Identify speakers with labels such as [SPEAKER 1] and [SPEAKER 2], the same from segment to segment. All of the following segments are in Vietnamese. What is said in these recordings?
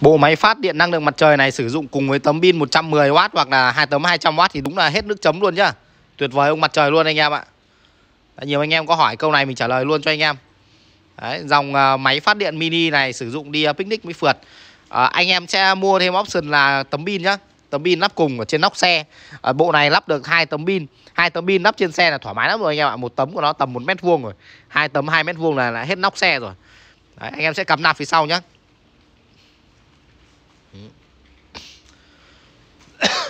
[SPEAKER 1] Bộ máy phát điện năng lượng mặt trời này sử dụng cùng với tấm pin 110W hoặc là hai tấm 200W thì đúng là hết nước chấm luôn nhá. Tuyệt vời ông mặt trời luôn anh em ạ. Đấy, nhiều anh em có hỏi câu này mình trả lời luôn cho anh em. Đấy, dòng ờ, máy phát điện mini này sử dụng đi ờ, picnic mới phượt. Uh, anh em sẽ mua thêm option là tấm pin nhá. Tấm pin lắp cùng ở trên nóc xe. Uh, bộ này lắp được hai tấm pin, hai tấm pin lắp trên xe là thoải mái lắm rồi anh em ạ. Một tấm của nó tầm 1 mét vuông rồi. Hai tấm 2 mét vuông là, là hết nóc xe rồi. Đấy, anh em sẽ cắm nạp phía sau nhá.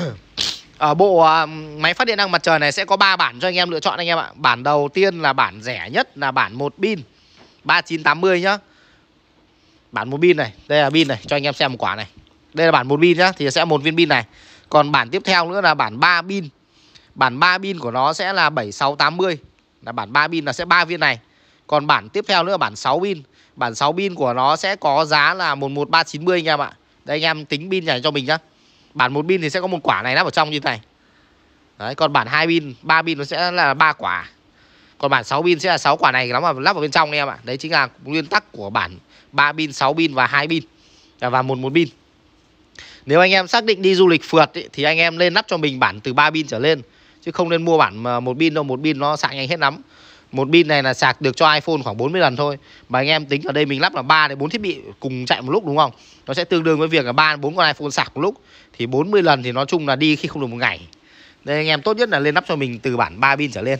[SPEAKER 1] ở bộ à, máy phát điện năng mặt trời này sẽ có 3 bản cho anh em lựa chọn anh em ạ. Bản đầu tiên là bản rẻ nhất là bản một pin 3980 nhá. Bản một pin này, đây là pin này cho anh em xem một quả này. Đây là bản một pin nhá, thì sẽ một viên pin này. Còn bản tiếp theo nữa là bản 3 pin. Bản 3 pin của nó sẽ là 7680 là bản 3 pin là sẽ 3 viên này. Còn bản tiếp theo nữa là bản 6 pin. Bản 6 pin của nó sẽ có giá là 11390 anh em ạ. Đây anh em tính pin này cho mình nhá. Bản 1 pin thì sẽ có một quả này lắp ở trong như thế này. Đấy, còn bản 2 pin, 3 pin nó sẽ là ba quả. Còn bản 6 pin sẽ là 6 quả này nó mà lắp vào bên trong anh em ạ. Đấy chính là nguyên tắc của bản 3 pin, 6 pin và 2 pin à, và một một pin. Nếu anh em xác định đi du lịch phượt ý, thì anh em nên lắp cho mình bản từ 3 pin trở lên chứ không nên mua bản một pin đâu, một pin nó sạc nhanh hết lắm. Một pin này là sạc được cho iPhone khoảng 40 lần thôi. Mà anh em tính ở đây mình lắp là 3 đến 4 thiết bị cùng chạy một lúc đúng không? Nó sẽ tương đương với việc là 3 4 con iPhone sạc một lúc thì 40 lần thì nói chung là đi khi không được một ngày. Đây anh em tốt nhất là lên lắp cho mình từ bản 3 pin trở lên.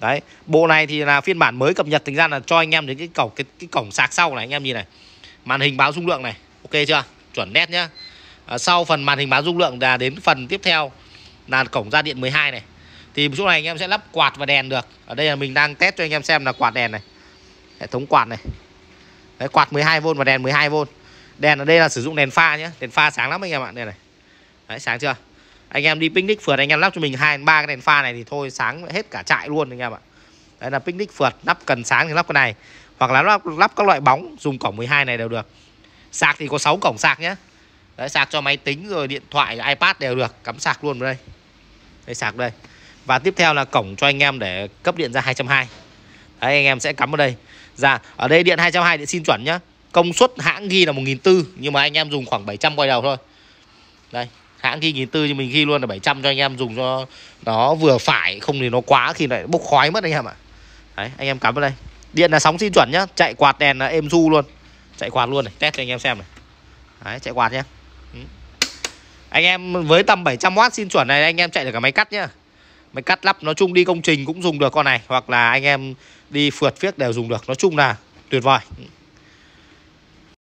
[SPEAKER 1] Đấy, bộ này thì là phiên bản mới cập nhật tính ra là cho anh em đến cái cổng cái, cái cổng sạc sau này anh em nhìn này. Màn hình báo dung lượng này, ok chưa? Chuẩn nét nhá. À, sau phần màn hình báo dung lượng là đến phần tiếp theo là cổng ra điện 12 này thì chỗ này anh em sẽ lắp quạt và đèn được ở đây là mình đang test cho anh em xem là quạt đèn này hệ thống quạt này Đấy, quạt 12V và đèn 12V đèn ở đây là sử dụng đèn pha nhé đèn pha sáng lắm anh em ạ đây này Đấy, sáng chưa anh em đi picnic phượt anh em lắp cho mình hai ba cái đèn pha này thì thôi sáng hết cả trại luôn anh em ạ đấy là picnic phượt lắp cần sáng thì lắp cái này hoặc là lắp, lắp các loại bóng dùng cổng 12 này đều được sạc thì có 6 cổng sạc nhé đấy sạc cho máy tính rồi điện thoại ipad đều được cắm sạc luôn vào đây đây sạc đây và tiếp theo là cổng cho anh em để cấp điện ra 220 Đấy anh em sẽ cắm vào đây ra dạ, ở đây điện 220 điện xin chuẩn nhá Công suất hãng ghi là 1400 Nhưng mà anh em dùng khoảng 700 quay đầu thôi Đây hãng ghi 1400 nhưng mình ghi luôn là 700 cho anh em dùng cho nó vừa phải Không thì nó quá khi lại bốc khói mất anh em ạ Đấy anh em cắm vào đây Điện là sóng xin chuẩn nhá Chạy quạt đèn là êm du luôn Chạy quạt luôn này test cho anh em xem này Đấy chạy quạt nhá ừ. anh em với tầm 700W xin chuẩn này anh em chạy được cả máy cắt nhá mới cắt lắp nói chung đi công trình cũng dùng được con này hoặc là anh em đi phượt viết đều dùng được nói chung là tuyệt vời